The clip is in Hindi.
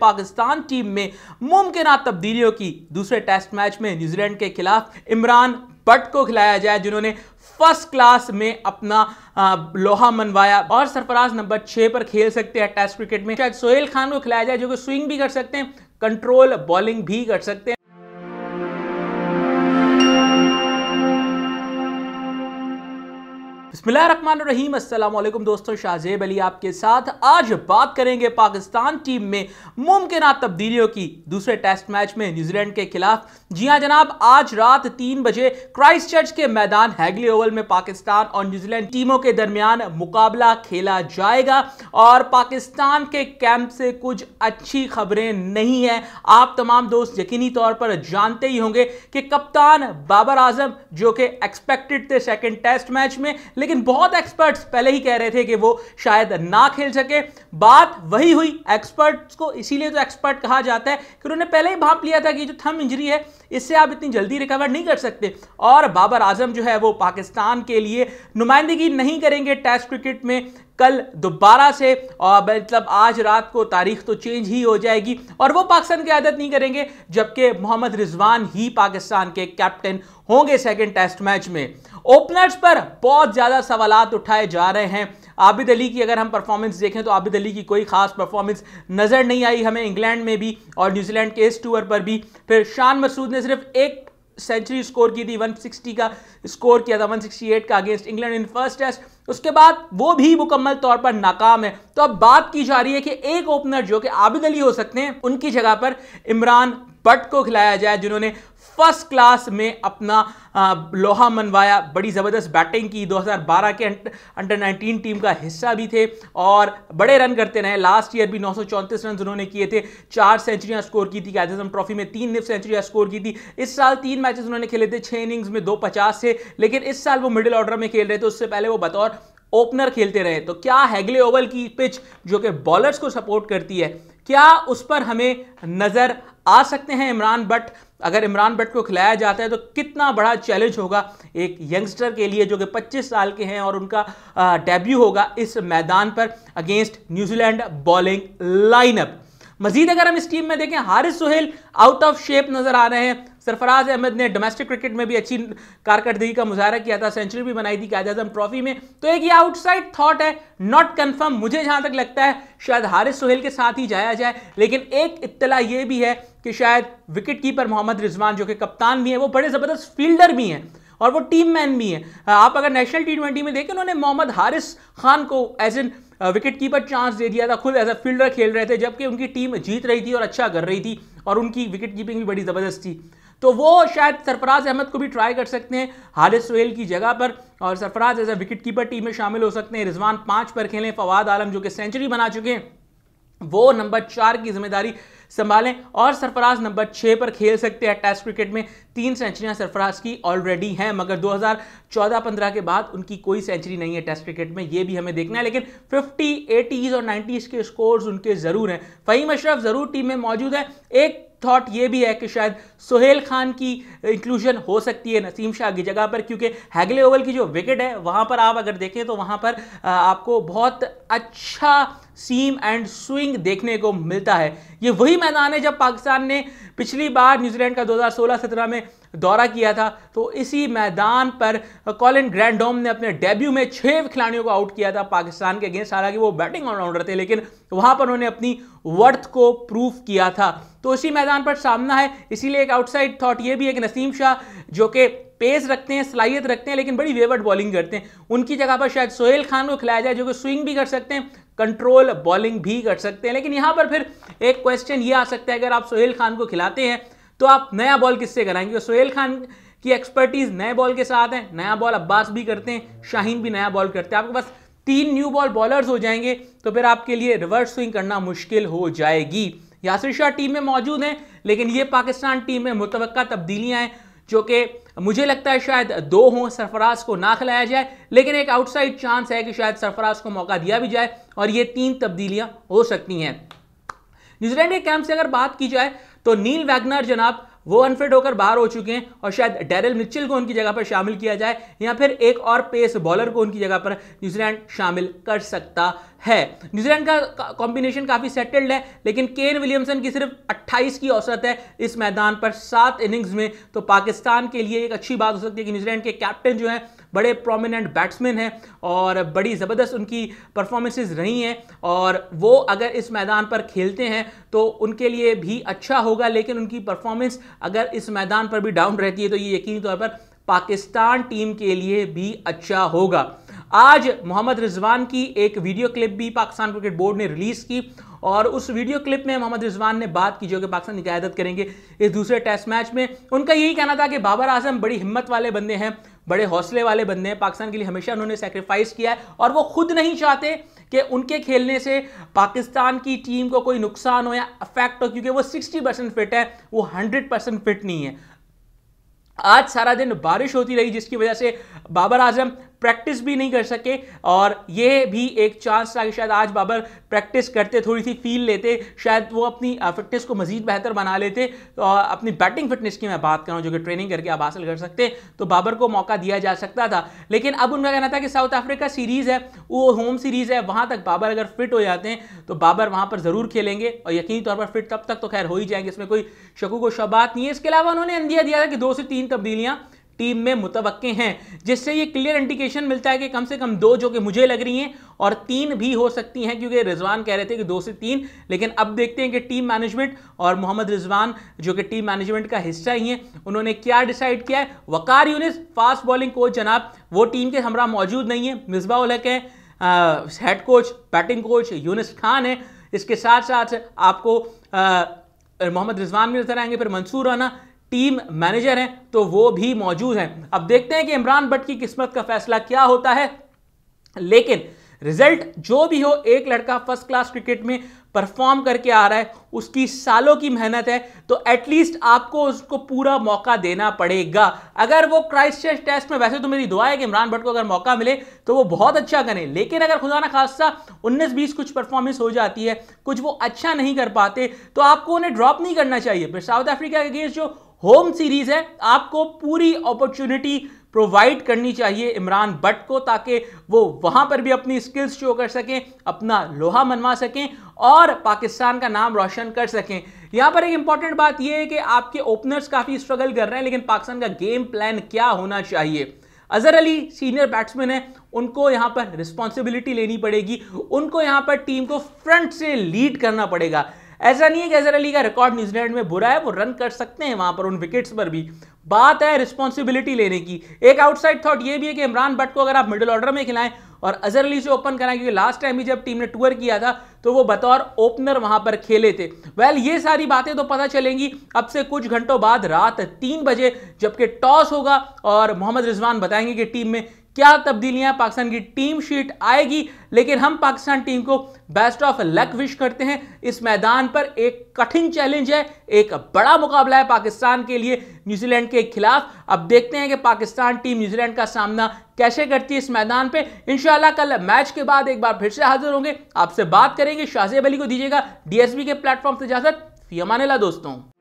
पाकिस्तान टीम में मुमकिन तब्दीलियों की दूसरे टेस्ट मैच में न्यूजीलैंड के खिलाफ इमरान बट को खिलाया जाए जिन्होंने फर्स्ट क्लास में अपना लोहा मनवाया और सरफराज नंबर छह पर खेल सकते हैं टेस्ट क्रिकेट में शायद सोहेल खान को खिलाया जाए जो कि स्विंग भी कर सकते हैं कंट्रोल बॉलिंग भी कर सकते हैं बिस्मिल्लाम असलम दोस्तों शाहजेब अली आपके साथ आज बात करेंगे पाकिस्तान टीम में मुमकिन तब्दीलियों की दूसरे टेस्ट मैच में न्यूजीलैंड के खिलाफ जी हाँ जनाब आज रात तीन बजे क्राइस्ट चर्च के मैदान हैगली ओवल में पाकिस्तान और न्यूजीलैंड टीमों के दरमियान मुकाबला खेला जाएगा और पाकिस्तान के कैंप से कुछ अच्छी खबरें नहीं हैं आप तमाम दोस्त यकीनी तौर पर जानते ही होंगे कि कप्तान बाबर आजम जो कि एक्सपेक्टेड थे सेकेंड टेस्ट मैच में लेकिन लेकिन बहुत एक्सपर्ट्स पहले ही कह रहे थे कि वो शायद ना खेल सके बात वही हुई एक्सपर्ट्स को इसीलिए तो एक्सपर्ट कहा जाता है कि उन्होंने पहले ही भाप लिया था कि जो थम इंजरी है इससे आप इतनी जल्दी रिकवर नहीं कर सकते और बाबर आजम जो है वो पाकिस्तान के लिए नुमाइंदगी नहीं करेंगे टेस्ट क्रिकेट में कल दोबारा से और मतलब आज रात को तारीख तो चेंज ही हो जाएगी और वो पाकिस्तान की आदत नहीं करेंगे जबकि मोहम्मद रिजवान ही पाकिस्तान के कैप्टन होंगे सेकेंड टेस्ट मैच में ओपनर्स पर बहुत ज़्यादा सवाल उठाए जा रहे हैं आबिद अली की अगर हम परफॉर्मेंस देखें तो आबिद अली की कोई ख़ास परफॉर्मेंस नज़र नहीं आई हमें इंग्लैंड में भी और न्यूजीलैंड के इस टूर पर भी फिर शान मसूद ने सिर्फ एक सेंचुरी स्कोर की थी 160 का स्कोर किया था 168 का against England in first test उसके बाद वो भी मुकम्मल तौर पर नाकाम है तो अब बात की जा रही है कि एक ओपनर जो कि आबिद अली हो सकते हैं उनकी जगह पर इमरान बट को खिलाया जाए जिन्होंने फर्स्ट क्लास में अपना लोहा मनवाया बड़ी ज़बरदस्त बैटिंग की 2012 के अंडर 19 टीम का हिस्सा भी थे और बड़े रन करते रहे लास्ट ईयर भी नौ रन उन्होंने किए थे चार सेंचुरियाँ स्कोर की थी कैजम ट्रॉफी में तीन निफ सेंचुरियाँ स्कोर की थी इस साल तीन मैचेस उन्होंने खेले थे छः इनिंग्स में दो पचास थे लेकिन इस साल वो मिडिल ऑर्डर में खेल रहे थे उससे पहले वो बतौर ओपनर खेलते रहे तो क्या हैगले ओवल की पिच जो कि बॉलर्स को सपोर्ट करती है क्या उस पर हमें नज़र आ सकते हैं इमरान बट अगर इमरान भट्ट को खिलाया जाता है तो कितना बड़ा चैलेंज होगा एक यंगस्टर के लिए जो कि 25 साल के हैं और उनका डेब्यू होगा इस मैदान पर अगेंस्ट न्यूजीलैंड बॉलिंग लाइनअप मजीद अगर हम इस टीम में देखें Haris Sohail out of shape नजर आ रहे हैं सरफराज अहमद ने डोमेस्टिक क्रिकेट में भी अच्छी कारकर्दगी का मुजाहरा किया था सेंचुरी भी बनाई थी कैद आजम ट्रॉफी में तो एक ये आउटसाइड थाट है नॉट कन्फर्म मुझे जहां तक लगता है शायद हारिस सोहेल के साथ ही जाया जाए लेकिन एक इत्तला ये भी है कि शायद विकेट कीपर मोहम्मद रिजवान जो कि कप्तान भी हैं वो बड़े ज़बरदस्त फील्डर भी हैं और वो टीम मैन भी हैं आप अगर नेशनल टी ट्वेंटी में देखें उन्होंने मोहम्मद हारिस खान को as an wicket keeper chance दे दिया था खुद एज ए फील्डर खेल रहे थे जबकि उनकी टीम जीत रही थी और अच्छा कर रही थी और उनकी विकेट कीपिंग भी बड़ी ज़बरदस्त थी तो वो शायद सरफराज अहमद को भी ट्राई कर सकते हैं हारिस सोहेल की जगह पर और Sarfaraz as a wicket keeper team में शामिल हो सकते हैं रिजवान पाँच पर खेलें फवाद आलम जो कि सेंचुरी बना चुके हैं वो नंबर चार की जिम्मेदारी संभालें और सरफराज नंबर छः पर खेल सकते हैं टेस्ट क्रिकेट में तीन सेंचुरियां सरफराज की ऑलरेडी हैं मगर 2014-15 के बाद उनकी कोई सेंचुरी नहीं है टेस्ट क्रिकेट में ये भी हमें देखना है लेकिन 50, 80s और 90s के स्कोर्स उनके ज़रूर हैं फ़हीम अशरफ ज़रूर टीम में मौजूद है एक थॉट ये भी है कि शायद सुहेल खान की इंक्लूजन हो सकती है नसीम शाह की जगह पर क्योंकि हैगले ओवल की जो विकेट है वहाँ पर आप अगर देखें तो वहाँ पर आपको बहुत अच्छा सीम एंड स्विंग देखने को मिलता है ये वही मैदान है जब पाकिस्तान ने पिछली बार न्यूजीलैंड का 2016-17 में दौरा किया था तो इसी मैदान पर कॉलिन ग्रैंडोम ने अपने डेब्यू में छः खिलाड़ियों को आउट किया था पाकिस्तान के अगेंस्ट हालांकि वो बैटिंग ऑलराउंडर थे लेकिन वहां पर उन्होंने अपनी वर्थ को प्रूफ किया था तो इसी मैदान पर सामना है इसीलिए एक आउटसाइड थॉट ये भी है कि नसीम शाह जो कि पेस रखते हैं सलाहियत रखते हैं लेकिन बड़ी वेवर्ड बॉलिंग करते हैं उनकी जगह पर शायद सोहेल खान को खिलाया जाए जो कि स्विंग भी कर सकते हैं कंट्रोल बॉलिंग भी कर सकते हैं लेकिन यहाँ पर फिर एक क्वेश्चन ये आ सकता है अगर आप सोहेल खान को खिलाते हैं तो आप नया बॉल किससे कराएंगे सोहेल खान की एक्सपर्टीज़ नए बॉल के साथ है नया बॉल अब्बास भी करते हैं शाहीन भी नया बॉल करते हैं आपके पास तीन न्यू बॉल बॉलर्स हो जाएंगे तो फिर आपके लिए रिवर्स स्विंग करना मुश्किल हो जाएगी यासिर शाह टीम में मौजूद हैं लेकिन ये पाकिस्तान टीम में मुतव तब्दीलियाँ हैं जो कि मुझे लगता है शायद दो हों सरफराज को ना खिलाया जाए लेकिन एक आउटसाइड चांस है कि शायद सरफराज को मौका दिया भी जाए और ये तीन तब्दीलियां हो सकती हैं न्यूजीलैंड के कैंप से अगर बात की जाए तो नील वैगनर जनाब वो अनफिट होकर बाहर हो चुके हैं और शायद डेरल मिचिल को उनकी जगह पर शामिल किया जाए या फिर एक और पेस बॉलर को उनकी जगह पर न्यूजीलैंड शामिल कर सकता है न्यूजीलैंड का कॉम्बिनेशन काफ़ी सेटल्ड है लेकिन केन विलियमसन की सिर्फ 28 की औसत है इस मैदान पर सात इनिंग्स में तो पाकिस्तान के लिए एक अच्छी बात हो सकती है कि न्यूजीलैंड के कैप्टन जो है बड़े प्रोमिनेंट बैट्समैन हैं और बड़ी ज़बरदस्त उनकी परफॉर्मेंसेज रही हैं और वो अगर इस मैदान पर खेलते हैं तो उनके लिए भी अच्छा होगा लेकिन उनकी परफॉर्मेंस अगर इस मैदान पर भी डाउन रहती है तो ये यकीनी तौर पर पाकिस्तान टीम के लिए भी अच्छा होगा आज मोहम्मद रिजवान की एक वीडियो क्लिप भी पाकिस्तान क्रिकेट बोर्ड ने रिलीज़ की और उस वीडियो क्लिप में मोहम्मद रिजवान ने बात की जो कि पाकिस्तान की क्यादत करेंगे इस दूसरे टेस्ट मैच में उनका यही कहना था कि बाबर आजम बड़ी हिम्मत वाले बंदे हैं बड़े हौसले वाले बंदे हैं पाकिस्तान के लिए हमेशा उन्होंने सेक्रीफाइस किया है और वो खुद नहीं चाहते कि उनके खेलने से पाकिस्तान की टीम को कोई नुकसान हो या अफेक्ट हो क्योंकि वो 60 परसेंट फिट है वो 100 परसेंट फिट नहीं है आज सारा दिन बारिश होती रही जिसकी वजह से बाबर आजम प्रैक्टिस भी नहीं कर सके और ये भी एक चांस था कि शायद आज बाबर प्रैक्टिस करते थोड़ी सी फील लेते शायद वो अपनी फिटनेस को मजीद बेहतर बना लेते तो अपनी बैटिंग फिटनेस की मैं बात करूँ जो कि ट्रेनिंग करके आप हासिल कर सकते तो बाबर को मौका दिया जा सकता था लेकिन अब उनका कहना था कि साउथ अफ्रीका सीरीज़ है वो होम सीरीज़ है वहाँ तक बाबर अगर फिट हो जाते हैं तो बाबर वहाँ पर ज़रूर खेलेंगे और यकीनी तौर पर फिट तब तक तो खैर हो ही जाएंगे इसमें कोई शकुक व शबात नहीं है इसके अलावा उन्होंने अंदिया दिया था कि दो से तीन तब्दीलियाँ टीम में मुतवक़े हैं जिससे ये क्लियर इंडिकेशन मिलता है कि कम से कम दो जो कि मुझे लग रही हैं और तीन भी हो सकती हैं क्योंकि रिजवान कह रहे थे कि दो से तीन लेकिन अब देखते हैं कि टीम मैनेजमेंट और मोहम्मद रिजवान जो कि टीम मैनेजमेंट का हिस्सा ही है उन्होंने क्या डिसाइड किया है Waqar Younis fast bowling coach जनाब वो टीम के हमरा मौजूद नहीं है मिसबा उलक है head coach batting coach Younis Khan है इसके साथ साथ आपको मोहम्मद रिजवान भी नजर आएंगे फिर मंसूर राना टीम मैनेजर हैं तो वो भी मौजूद हैं अब देखते हैं कि इमरान भट्ट की किस्मत का फैसला क्या होता है लेकिन रिजल्ट जो भी हो एक लड़का फर्स्ट क्लास क्रिकेट में परफॉर्म करके आ रहा है उसकी सालों की मेहनत है तो एटलीस्ट आपको उसको पूरा मौका देना पड़ेगा अगर वो क्राइस्ट टेस्ट में वैसे तो मेरी दुआ है कि इमरान भट्ट को अगर मौका मिले तो वो बहुत अच्छा करें लेकिन अगर खुदा ना खासा उन्नीस बीस कुछ परफॉर्मेंस हो जाती है कुछ वो अच्छा नहीं कर पाते तो आपको उन्हें ड्रॉप नहीं करना चाहिए फिर साउथ अफ्रीका के अगेंस्ट जो होम सीरीज है आपको पूरी अपॉर्चुनिटी प्रोवाइड करनी चाहिए इमरान बट को ताकि वो वहाँ पर भी अपनी स्किल्स शो कर सकें अपना लोहा मनवा सकें और पाकिस्तान का नाम रोशन कर सकें यहाँ पर एक इंपॉर्टेंट बात यह है कि आपके ओपनर्स काफ़ी स्ट्रगल कर रहे हैं लेकिन पाकिस्तान का गेम प्लान क्या होना चाहिए अजहर अली सीनियर बैट्समैन है उनको यहाँ पर रिस्पॉन्सिबिलिटी लेनी पड़ेगी उनको यहाँ पर टीम को फ्रंट से लीड करना पड़ेगा ऐसा नहीं है कि अजहर अली का रिकॉर्ड न्यूजीलैंड में बुरा है वो रन कर सकते हैं वहां पर उन विकेट्स पर भी बात है रिस्पॉन्सिबिलिटी लेने की एक आउटसाइड थॉट ये भी है कि इमरान भट्ट को अगर आप मिडिल ऑर्डर में खिलाएं और अजहर अली से ओपन कराएं क्योंकि लास्ट टाइम भी जब टीम ने टूर किया था तो वो बतौर ओपनर वहां पर खेले थे वेल ये सारी बातें तो पता चलेंगी अब से कुछ घंटों बाद रात तीन बजे जबकि टॉस होगा और मोहम्मद रिजवान बताएंगे कि टीम में क्या तब्दीलियां पाकिस्तान की टीम शीट आएगी लेकिन हम पाकिस्तान टीम को बेस्ट ऑफ लक विश करते हैं इस मैदान पर एक कठिन चैलेंज है एक बड़ा मुकाबला है पाकिस्तान के लिए न्यूजीलैंड के खिलाफ अब देखते हैं कि पाकिस्तान टीम न्यूजीलैंड का सामना कैसे करती है इस मैदान पे इंशाल्लाह कल मैच के बाद एक बार फिर से हाजिर होंगे आपसे बात करेंगे शाहजेब अली को दीजिएगा डीएसबी के प्लेटफॉर्म से इजाजत फी अमान दोस्तों